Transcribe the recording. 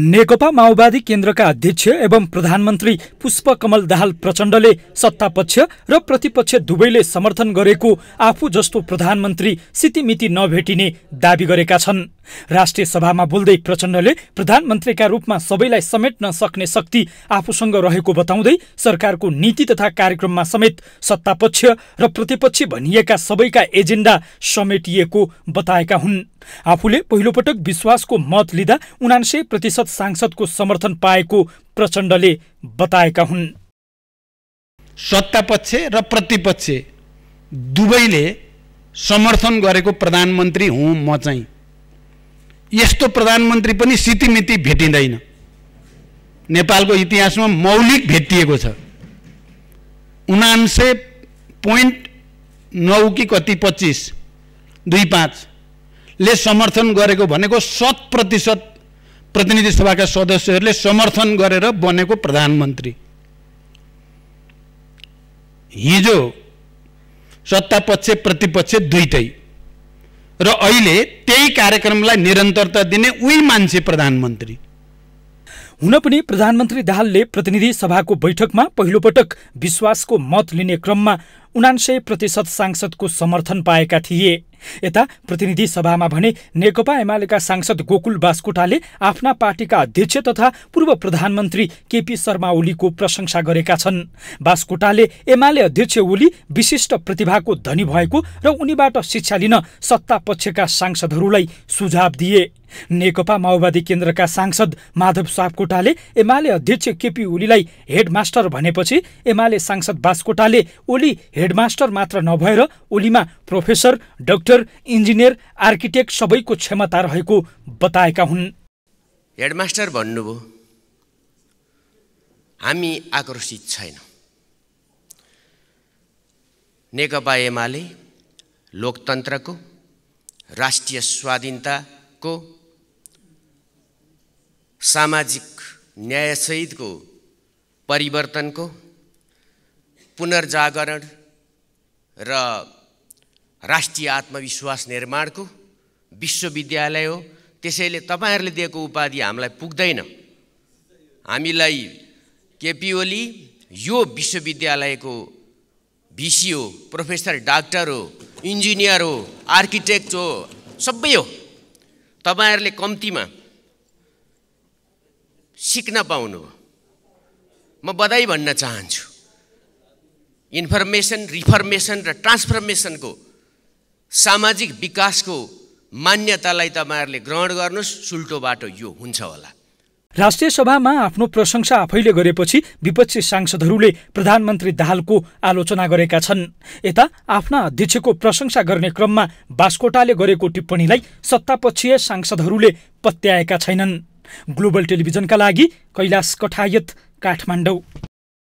नेकपा माओवादी केन्द्रका अध्यक्ष एवं प्रधानमन्त्री पुष्पकमल दाहाल प्रचण्डले सत्तापक्ष र प्रतिपक्ष दुवैले समर्थन गरेको आफू जस्तो प्रधानमन्त्री सितिमिति नभेटिने दावी गरेका छन् राष्ट्रिय सभामा बोल्दै प्रचण्डले प्रधानमन्त्रीका रूपमा सबैलाई समेट्न सक्ने शक्ति आफूसँग रहेको बताउँदै सरकारको नीति तथा कार्यक्रममा समेत सत्तापक्ष र प्रतिपक्ष भनिएका सबैका एजेन्डा समेटिएको बताएका हुन् आफूले पहिलोपटक विश्वासको मत लिँदा उनान्से प्रतिशत सांसदको समर्थन पाएको प्रचण्डले बताएका हुन् सत्तापक्ष र प्रतिपक्ष दुवैले समर्थन गरेको प्रधानमन्त्री हुँ म चाहिँ यस्तो प्रधानमन्त्री पनि सितिमिति भेटिँदैन नेपालको इतिहासमा मौलिक भेटिएको छ उनान्से पोइन्ट नौ कि कति पच्चिस दुई पाँच ले समर्थन गरेको भनेको शत प्रतिशत प्रतिनिधि सभाका सदस्यहरूले समर्थन गरेर बनेको प्रधानमन्त्री हिजो सत्तापक्ष प्रतिपक्ष दुइटै र अहिले त्यही कार्यक्रमलाई निरन्तरता दिने उही मान्छे प्रधानमन्त्री हुन पनि प्रधानमन्त्री दाहालले प्रतिनिधि सभाको बैठकमा पहिलोपटक विश्वासको मत लिने क्रममा उनान्सय प्रतिशत सांसदको समर्थन पाएका थिए यता प्रतिनिधि सभामा भने नेकपा एमालेका सांसद गोकुल बास्कोटाले आफ्ना पार्टीका अध्यक्ष तथा पूर्व प्रधानमन्त्री केपी शर्मा ओलीको प्रशंसा गरेका छन् बास्कोटाले एमाले अध्यक्ष ओली विशिष्ट प्रतिभाको धनी भएको र उनीबाट शिक्षा लिन सत्ता पक्षका सांसदहरूलाई सुझाव दिए नेकपा माओवादी केन्द्रका सांसद माधव सापकोटाले एमाले अध्यक्ष केपी ओलीलाई हेडमास्टर भनेपछि एमाले सांसद बास्कोटाले ओली हेड हेडमास्टर मात्र नभएर ओलीमा प्रोफेसर डाक्टर इन्जिनियर आर्किटेक्ट सबैको क्षमता रहेको बताएका हुन् हेडमास्टर भन्नुभयो हामी आकर्षित छैनौँ नेकपा एमाले लोकतन्त्रको राष्ट्रिय स्वाधीनताको सामाजिक न्यायसहितको परिवर्तनको पुनर्जागरण र राष्ट्रिय आत्मविश्वास निर्माणको विश्वविद्यालय हो त्यसैले तपाईँहरूले दिएको उपाधि हामीलाई पुग्दैन हामीलाई केपी ओली यो विश्वविद्यालयको भिसी हो प्रोफेसर डाक्टर हो इन्जिनियर हो आर्किटेक्ट हो सबै हो तपाईँहरूले कम्तीमा सिक्न पाउनु म बधाई भन्न चाहन्छु इन्फर्मेसन रिफर्मेसन र ट्रान्सफर्मेसनको सामाजिक विकासको मान्यतालाई तपाईँहरूले ग्रहण गर्नुहोस् सुल्टो बाटो यो हुन्छ होला राष्ट्रिय सभामा आफ्नो प्रशंसा आफैले गरेपछि विपक्षी सांसदहरूले प्रधानमन्त्री दाहालको आलोचना गरेका छन् यता आफ्ना अध्यक्षको प्रशंसा गर्ने क्रममा बास्कोटाले गरेको टिप्पणीलाई सत्तापक्षीय सांसदहरूले पत्याएका छैनन् ग्लोबल टेलिभिजनका लागि कैलाश कठायत काठमाडौँ